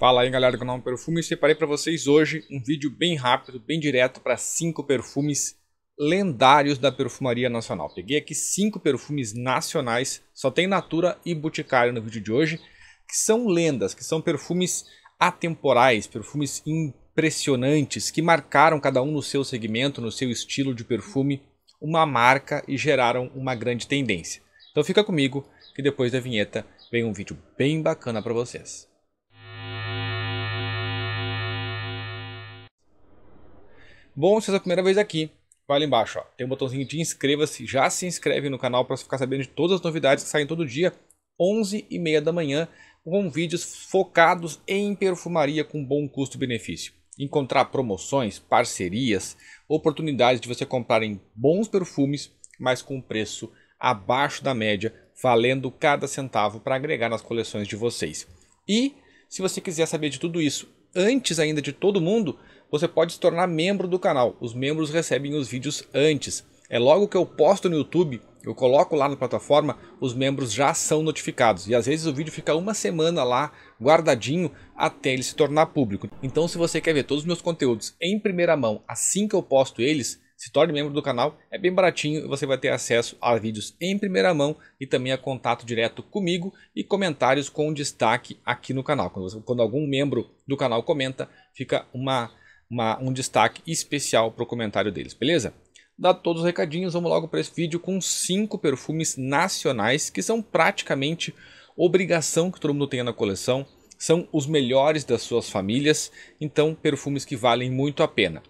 Fala aí galera do canal Perfumes, separei para vocês hoje um vídeo bem rápido, bem direto para cinco perfumes lendários da perfumaria nacional. Peguei aqui cinco perfumes nacionais, só tem Natura e Boticário no vídeo de hoje, que são lendas, que são perfumes atemporais, perfumes impressionantes, que marcaram cada um no seu segmento, no seu estilo de perfume, uma marca e geraram uma grande tendência. Então fica comigo que depois da vinheta vem um vídeo bem bacana para vocês. Bom, se é a primeira vez aqui, vai ali embaixo, ó. tem um botãozinho de inscreva-se, já se inscreve no canal para ficar sabendo de todas as novidades que saem todo dia, 11 e meia da manhã, com vídeos focados em perfumaria com bom custo-benefício. Encontrar promoções, parcerias, oportunidades de você comprar em bons perfumes, mas com preço abaixo da média, valendo cada centavo para agregar nas coleções de vocês. E se você quiser saber de tudo isso antes ainda de todo mundo, você pode se tornar membro do canal. Os membros recebem os vídeos antes. É logo que eu posto no YouTube, eu coloco lá na plataforma, os membros já são notificados. E às vezes o vídeo fica uma semana lá guardadinho até ele se tornar público. Então se você quer ver todos os meus conteúdos em primeira mão assim que eu posto eles, se torne membro do canal, é bem baratinho e você vai ter acesso a vídeos em primeira mão e também a contato direto comigo e comentários com destaque aqui no canal. Quando, você, quando algum membro do canal comenta, fica uma uma, um destaque especial para o comentário deles, beleza? Dá todos os recadinhos, vamos logo para esse vídeo com cinco perfumes nacionais que são praticamente obrigação que todo mundo tenha na coleção, são os melhores das suas famílias, então perfumes que valem muito a pena.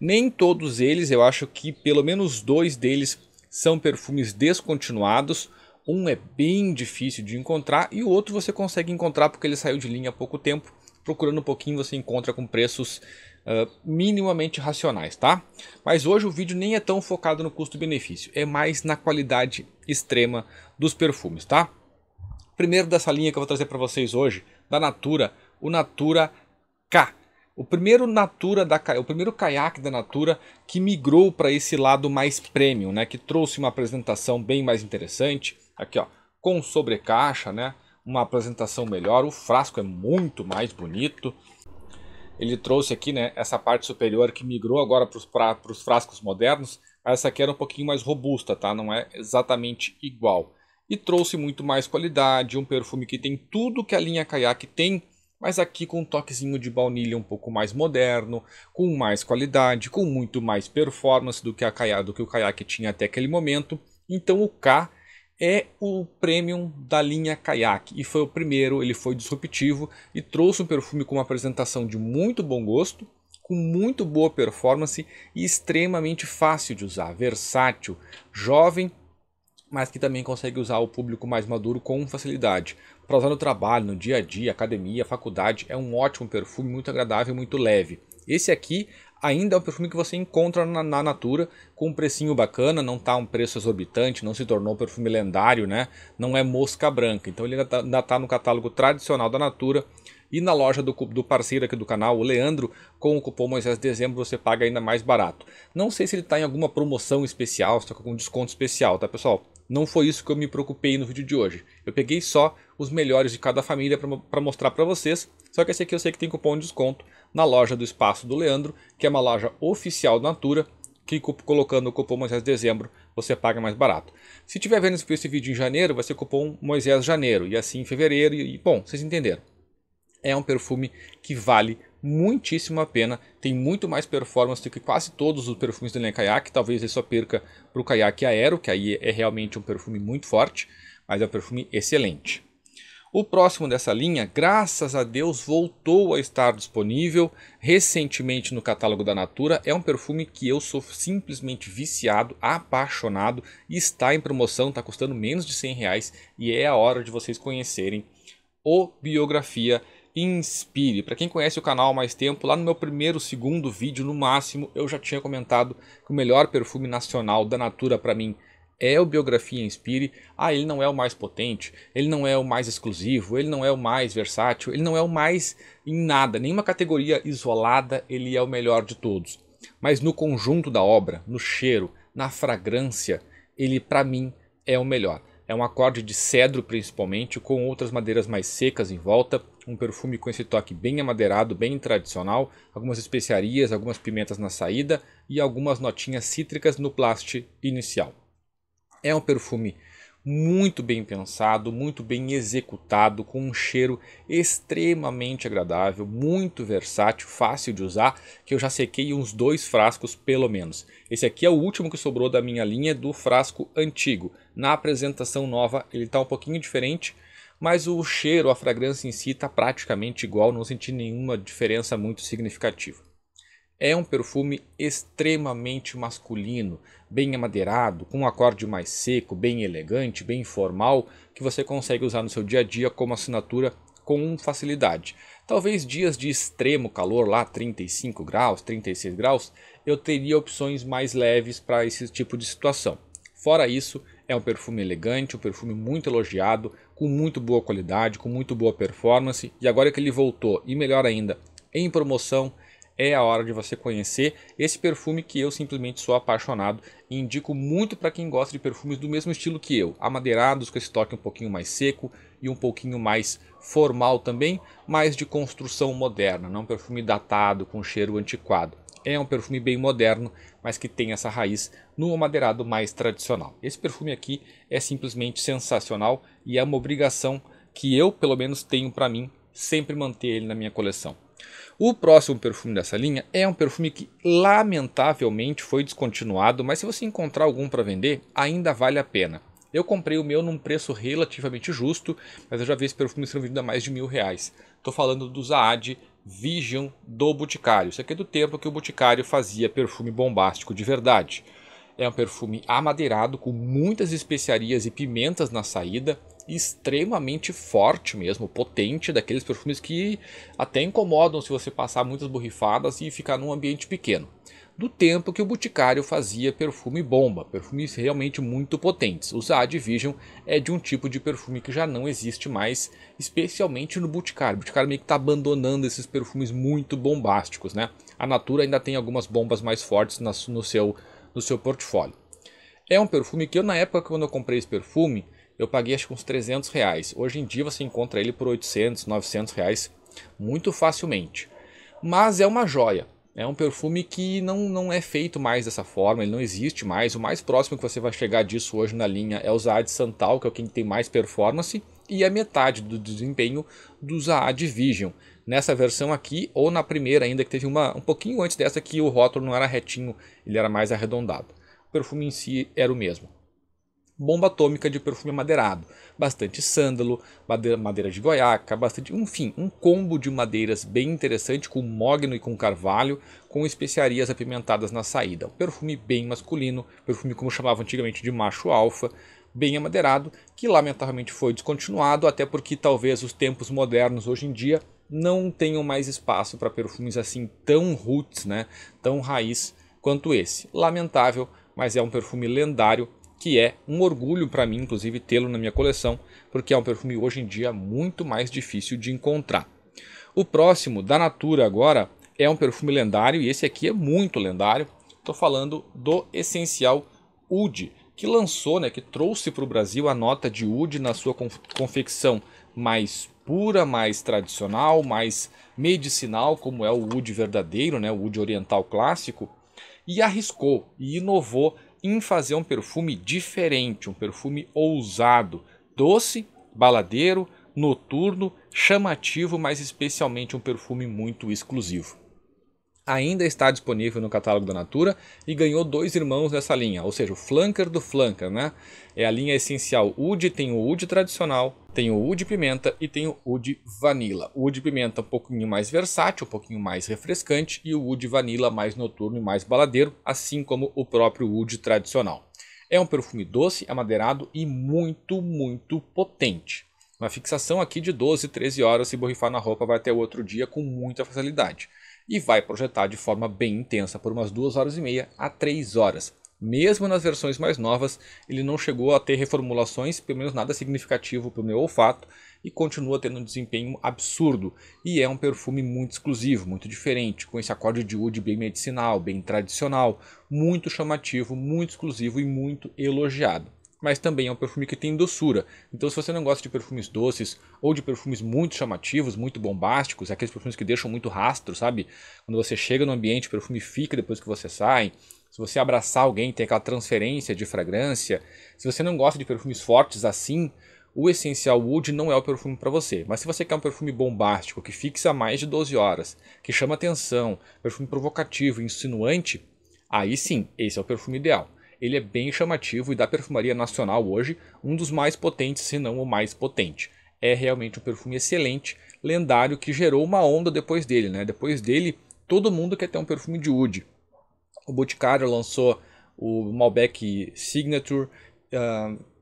Nem todos eles, eu acho que pelo menos dois deles são perfumes descontinuados. Um é bem difícil de encontrar e o outro você consegue encontrar porque ele saiu de linha há pouco tempo. Procurando um pouquinho você encontra com preços uh, minimamente racionais, tá? Mas hoje o vídeo nem é tão focado no custo-benefício, é mais na qualidade extrema dos perfumes, tá? Primeiro dessa linha que eu vou trazer para vocês hoje, da Natura, o Natura K. O primeiro Natura da o primeiro caiaque da Natura que migrou para esse lado mais premium, né, que trouxe uma apresentação bem mais interessante, aqui ó, com sobrecaixa, né? Uma apresentação melhor, o frasco é muito mais bonito, ele trouxe aqui né, essa parte superior que migrou agora para os frascos modernos, essa aqui era um pouquinho mais robusta, tá? não é exatamente igual. E trouxe muito mais qualidade, um perfume que tem tudo que a linha Kayak tem, mas aqui com um toquezinho de baunilha um pouco mais moderno, com mais qualidade, com muito mais performance do que, a Kayak, do que o Kayak tinha até aquele momento. Então o K é o premium da linha Kayak e foi o primeiro, ele foi disruptivo e trouxe um perfume com uma apresentação de muito bom gosto, com muito boa performance e extremamente fácil de usar, versátil, jovem, mas que também consegue usar o público mais maduro com facilidade. Para usar no trabalho, no dia a dia, academia, faculdade, é um ótimo perfume, muito agradável, muito leve. Esse aqui ainda é um perfume que você encontra na, na Natura com um precinho bacana, não está um preço exorbitante, não se tornou um perfume lendário, né? Não é mosca branca. Então ele ainda está tá no catálogo tradicional da Natura e na loja do, do, parceiro aqui do canal, o Leandro, com o cupom Moisés Dezembro você paga ainda mais barato. Não sei se ele está em alguma promoção especial, se está com desconto especial, tá pessoal? Não foi isso que eu me preocupei no vídeo de hoje. Eu peguei só os melhores de cada família para mostrar para vocês, só que esse aqui eu sei que tem cupom de desconto, na loja do Espaço do Leandro, que é uma loja oficial da Natura, que colocando o cupom Moisés Dezembro você paga mais barato. Se tiver vendo esse vídeo em janeiro, vai ser cupom Moisés Janeiro, e assim em fevereiro, e bom, vocês entenderam. É um perfume que vale muitíssimo a pena, tem muito mais performance do que quase todos os perfumes da linha Kayak, talvez ele só perca para o Kayak Aero, que aí é realmente um perfume muito forte, mas é um perfume excelente. O próximo dessa linha, graças a Deus, voltou a estar disponível recentemente no catálogo da Natura. É um perfume que eu sou simplesmente viciado, apaixonado, está em promoção, está custando menos de 100 reais e é a hora de vocês conhecerem o Biografia Inspire. Para quem conhece o canal há mais tempo, lá no meu primeiro, segundo vídeo no máximo, eu já tinha comentado que o melhor perfume nacional da Natura para mim é o Biografia Inspire, ah, ele não é o mais potente, ele não é o mais exclusivo, ele não é o mais versátil, ele não é o mais em nada, nenhuma categoria isolada ele é o melhor de todos. Mas no conjunto da obra, no cheiro, na fragrância, ele para mim é o melhor. É um acorde de cedro principalmente, com outras madeiras mais secas em volta, um perfume com esse toque bem amadeirado, bem tradicional, algumas especiarias, algumas pimentas na saída e algumas notinhas cítricas no plaste inicial. É um perfume muito bem pensado, muito bem executado, com um cheiro extremamente agradável, muito versátil, fácil de usar, que eu já sequei uns dois frascos pelo menos. Esse aqui é o último que sobrou da minha linha do frasco antigo. Na apresentação nova ele está um pouquinho diferente, mas o cheiro, a fragrância em si está praticamente igual, não senti nenhuma diferença muito significativa. É um perfume extremamente masculino, bem amadeirado, com um acorde mais seco, bem elegante, bem formal, que você consegue usar no seu dia a dia como assinatura com facilidade. Talvez dias de extremo calor, lá 35 graus, 36 graus, eu teria opções mais leves para esse tipo de situação. Fora isso, é um perfume elegante, um perfume muito elogiado, com muito boa qualidade, com muito boa performance. E agora que ele voltou, e melhor ainda, em promoção, é a hora de você conhecer esse perfume que eu simplesmente sou apaixonado e indico muito para quem gosta de perfumes do mesmo estilo que eu, amadeirados com esse toque um pouquinho mais seco e um pouquinho mais formal também, mas de construção moderna, não um perfume datado com cheiro antiquado. É um perfume bem moderno, mas que tem essa raiz no amadeirado mais tradicional. Esse perfume aqui é simplesmente sensacional e é uma obrigação que eu, pelo menos, tenho para mim sempre manter ele na minha coleção. O próximo perfume dessa linha é um perfume que lamentavelmente foi descontinuado, mas se você encontrar algum para vender, ainda vale a pena. Eu comprei o meu num preço relativamente justo, mas eu já vi esse perfume sendo vendido a mais de mil reais. Estou falando do Zaad Vision do Boticário. Isso aqui é do tempo que o Boticário fazia perfume bombástico de verdade. É um perfume amadeirado com muitas especiarias e pimentas na saída extremamente forte mesmo, potente, daqueles perfumes que até incomodam se você passar muitas borrifadas e ficar num ambiente pequeno. Do tempo que o Boticário fazia perfume bomba, perfumes realmente muito potentes. O Zad Vision é de um tipo de perfume que já não existe mais, especialmente no Boticário. O Boticário meio que está abandonando esses perfumes muito bombásticos, né? A Natura ainda tem algumas bombas mais fortes no seu, no seu portfólio. É um perfume que eu, na época quando eu comprei esse perfume, eu paguei acho que uns 300 reais. Hoje em dia você encontra ele por 800, 900 reais muito facilmente. Mas é uma joia. É um perfume que não, não é feito mais dessa forma, ele não existe mais. O mais próximo que você vai chegar disso hoje na linha é o Zaad Santal, que é o que tem mais performance, e a metade do desempenho do Zaad Vision. Nessa versão aqui, ou na primeira ainda, que teve uma um pouquinho antes dessa que o rótulo não era retinho, ele era mais arredondado. O perfume em si era o mesmo bomba atômica de perfume madeirado, bastante sândalo, madeira, madeira de goiaca, bastante, enfim, um combo de madeiras bem interessante com mogno e com carvalho, com especiarias apimentadas na saída. Um perfume bem masculino, perfume como chamava antigamente de macho alfa, bem amadeirado, que lamentavelmente foi descontinuado, até porque talvez os tempos modernos hoje em dia não tenham mais espaço para perfumes assim tão roots, né, tão raiz quanto esse. Lamentável, mas é um perfume lendário que é um orgulho para mim, inclusive, tê-lo na minha coleção, porque é um perfume hoje em dia muito mais difícil de encontrar. O próximo, da Natura agora, é um perfume lendário e esse aqui é muito lendário. Estou falando do essencial Oud, que lançou, né, que trouxe para o Brasil a nota de Oud na sua conf confecção mais pura, mais tradicional, mais medicinal, como é o Oud verdadeiro, né, o Oud oriental clássico, e arriscou e inovou em fazer um perfume diferente, um perfume ousado, doce, baladeiro, noturno, chamativo, mas especialmente um perfume muito exclusivo. Ainda está disponível no catálogo da Natura e ganhou dois irmãos nessa linha, ou seja, o flanker do flanker, né? É a linha essencial Oud, tem o Oud tradicional, tem o Wood pimenta e tem o Wood vanilla. O Wood pimenta um pouquinho mais versátil, um pouquinho mais refrescante e o Wood vanilla mais noturno e mais baladeiro, assim como o próprio Wood tradicional. É um perfume doce, amadeirado e muito, muito potente. Uma fixação aqui de 12, 13 horas, se borrifar na roupa vai até o outro dia com muita facilidade. E vai projetar de forma bem intensa por umas 2 horas e meia a 3 horas. Mesmo nas versões mais novas, ele não chegou a ter reformulações, pelo menos nada significativo para o meu olfato, e continua tendo um desempenho absurdo. E é um perfume muito exclusivo, muito diferente, com esse acorde de oud bem medicinal, bem tradicional, muito chamativo, muito exclusivo e muito elogiado mas também é um perfume que tem doçura. Então, se você não gosta de perfumes doces ou de perfumes muito chamativos, muito bombásticos, é aqueles perfumes que deixam muito rastro, sabe? Quando você chega no ambiente, o perfume fica depois que você sai se você abraçar alguém, tem aquela transferência de fragrância. Se você não gosta de perfumes fortes assim, o Essencial Wood não é o perfume para você. Mas se você quer um perfume bombástico, que fixa mais de 12 horas, que chama atenção, perfume provocativo, insinuante, aí sim, esse é o perfume ideal. Ele é bem chamativo e da perfumaria nacional hoje, um dos mais potentes, se não o mais potente. É realmente um perfume excelente, lendário, que gerou uma onda depois dele. Né? Depois dele, todo mundo quer ter um perfume de Wood. O Boticário lançou o Malbec Signature.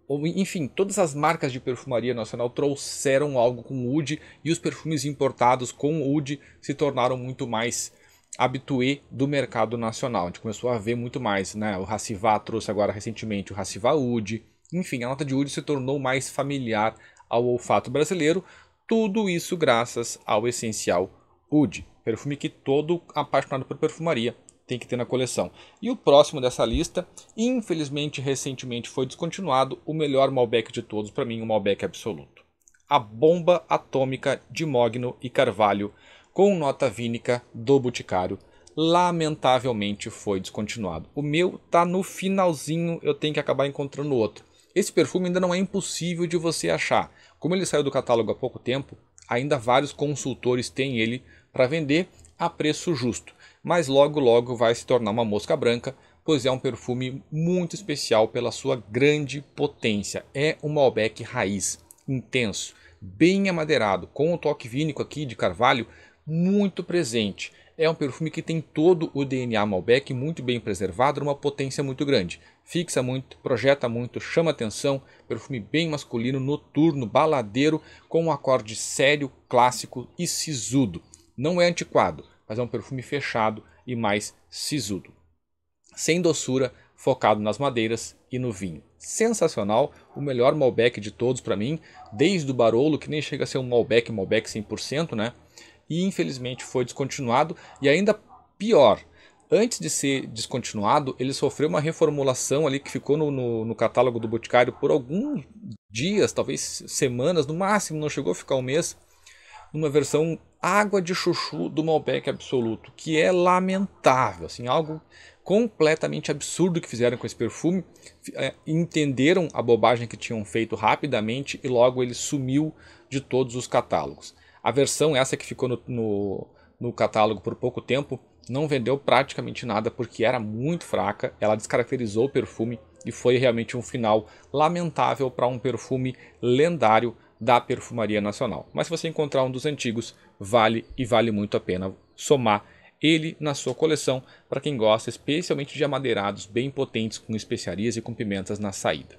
Uh, enfim, todas as marcas de perfumaria nacional trouxeram algo com Oud e os perfumes importados com Oud se tornaram muito mais habitué do mercado nacional. A gente começou a ver muito mais, né? O Racivá trouxe agora recentemente o Racivá Oud. Enfim, a nota de Oud se tornou mais familiar ao olfato brasileiro, tudo isso graças ao essencial Oud, perfume que todo apaixonado por perfumaria tem que ter na coleção. E o próximo dessa lista, infelizmente recentemente foi descontinuado, o melhor Malbec de todos, para mim, um Malbec absoluto. A bomba atômica de Mogno e Carvalho, com nota vínica do Boticário, lamentavelmente foi descontinuado. O meu tá no finalzinho, eu tenho que acabar encontrando outro. Esse perfume ainda não é impossível de você achar. Como ele saiu do catálogo há pouco tempo, ainda vários consultores têm ele para vender a preço justo mas logo logo vai se tornar uma mosca branca, pois é um perfume muito especial pela sua grande potência. É um Malbec raiz, intenso, bem amadeirado, com um toque vínico aqui de carvalho muito presente. É um perfume que tem todo o DNA Malbec muito bem preservado, uma potência muito grande. Fixa muito, projeta muito, chama atenção. Perfume bem masculino, noturno, baladeiro, com um acorde sério, clássico e sisudo. Não é antiquado, mas é um perfume fechado e mais sisudo. Sem doçura, focado nas madeiras e no vinho. Sensacional, o melhor Malbec de todos para mim, desde o Barolo, que nem chega a ser um Malbec, Malbec 100%, né? E infelizmente foi descontinuado e ainda pior, antes de ser descontinuado, ele sofreu uma reformulação ali que ficou no, no, no, catálogo do Boticário por alguns dias, talvez semanas, no máximo, não chegou a ficar um mês numa versão água de chuchu do Malbec absoluto, que é lamentável, assim, algo completamente absurdo que fizeram com esse perfume. É, entenderam a bobagem que tinham feito rapidamente e logo ele sumiu de todos os catálogos. A versão essa que ficou no, no, no catálogo por pouco tempo não vendeu praticamente nada porque era muito fraca, ela descaracterizou o perfume e foi realmente um final lamentável para um perfume lendário da Perfumaria Nacional. Mas se você encontrar um dos antigos, vale e vale muito a pena somar ele na sua coleção para quem gosta especialmente de amadeirados bem potentes com especiarias e com pimentas na saída.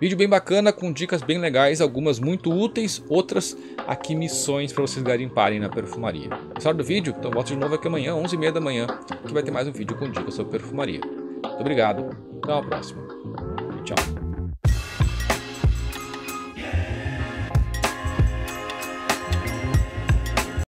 Vídeo bem bacana com dicas bem legais, algumas muito úteis, outras aqui missões para vocês garimparem na perfumaria. Gostaram do vídeo? Então volto de novo aqui amanhã, 11h30 da manhã, que vai ter mais um vídeo com dicas sobre perfumaria. Muito obrigado, até a próxima tchau.